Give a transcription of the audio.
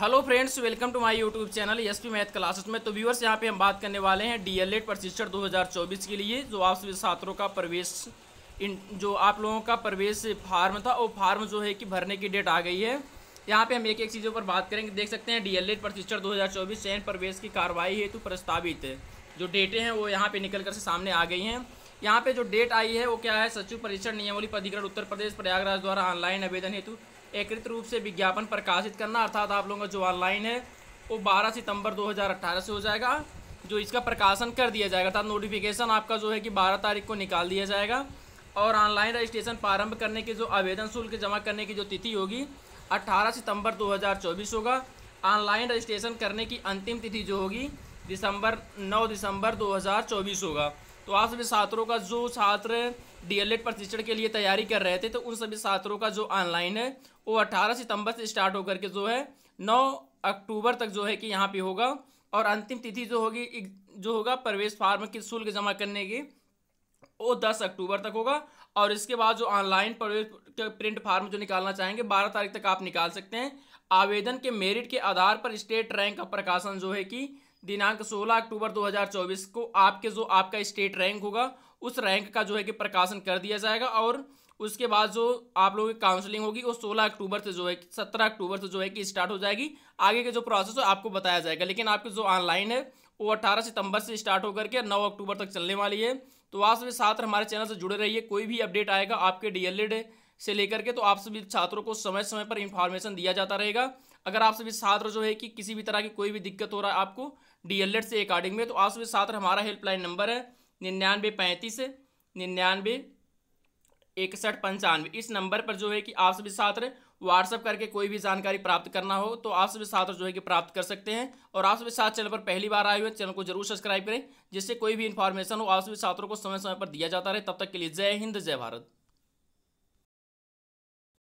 hello friends welcome to my YouTube channel S P math classes में तो viewers यहाँ पे हम बात करने वाले हैं डीएलएड प्रशिक्षण 2024 के लिए जो आप सभी छात्रों का प्रवेश इन जो आप लोगों का प्रवेश फार्म था वो फार्म जो है कि भरने की डेट आ गई है यहाँ पे हम एक एक चीज़ों पर बात करेंगे देख सकते हैं डी डीएलएड प्रशिक्षण 2024 चयन प्रवेश की कार्रवाई हेतु प्रस्तावित है जो डेटें हैं वो यहाँ पर निकल कर से सामने आ गई हैं यहाँ पर जो डेट आई है वो क्या है सचिव परीक्षण नियमवली प्राधिकरण उत्तर प्रदेश प्रयागराज द्वारा ऑनलाइन आवेदन हेतु एकत्रित रूप से विज्ञापन प्रकाशित करना अर्थात आप लोगों का जो ऑनलाइन है वो 12 सितंबर 2018 से हो जाएगा जो इसका प्रकाशन कर दिया जाएगा अर्थात नोटिफिकेशन आपका जो है कि 12 तारीख को निकाल दिया जाएगा और ऑनलाइन रजिस्ट्रेशन प्रारंभ करने की जो आवेदन शुल्क जमा करने की जो तिथि होगी 18 सितंबर 2024 होगा ऑनलाइन रजिस्ट्रेशन करने की अंतिम तिथि जो होगी दिसंबर नौ दिसंबर दो होगा तो आप सभी छात्रों का जो छात्र डीएलएड प्रशिक्षण के लिए तैयारी कर रहे थे तो उन सभी छात्रों का जो ऑनलाइन है वो 18 सितंबर से स्टार्ट होकर के जो है 9 अक्टूबर तक जो है कि यहाँ पे होगा और अंतिम तिथि जो होगी जो होगा प्रवेश फार्म की शुल्क जमा करने की वो 10 अक्टूबर तक होगा और इसके बाद जो ऑनलाइन प्रवेश प्रिंट फार्म जो निकालना चाहेंगे 12 तारीख तक आप निकाल सकते हैं आवेदन के मेरिट के आधार पर स्टेट रैंक का प्रकाशन जो है कि दिनांक 16 अक्टूबर 2024 को आपके जो आपका स्टेट रैंक होगा उस रैंक का जो है कि प्रकाशन कर दिया जाएगा और उसके बाद जो आप लोगों की काउंसलिंग होगी वो 16 अक्टूबर से जो है 17 अक्टूबर से जो है कि स्टार्ट हो जाएगी आगे के जो प्रोसेस है आपको बताया जाएगा लेकिन आपके जो ऑनलाइन है वो 18 सितंबर से स्टार्ट होकर के 9 अक्टूबर तक चलने वाली है तो आप सभी छात्र हमारे चैनल से जुड़े रहिए कोई भी अपडेट आएगा आपके डी से लेकर के तो आप सभी छात्रों को समय समय पर इंफॉर्मेशन दिया जाता रहेगा अगर आप सभी छात्र जो है कि किसी भी तरह की कोई भी दिक्कत हो रहा है आपको डी से अकॉर्डिंग में तो आप सभी छात्र हमारा हेल्पलाइन नंबर है निन्यानवे पैंतीस निन्यानवे इकसठ पंचानवे इस नंबर पर जो है कि आप सभी छात्र व्हाट्सअप करके कोई भी जानकारी प्राप्त करना हो तो आप सभी छात्र जो है कि प्राप्त कर सकते हैं और आप सभी साथ चैनल पर पहली बार आए हुए चैनल को जरूर सब्सक्राइब करें जिससे कोई भी इन्फॉर्मेशन हो आप सभी छात्रों को समय समय पर दिया जाता रहे तब तक के लिए जय हिंद जय भारत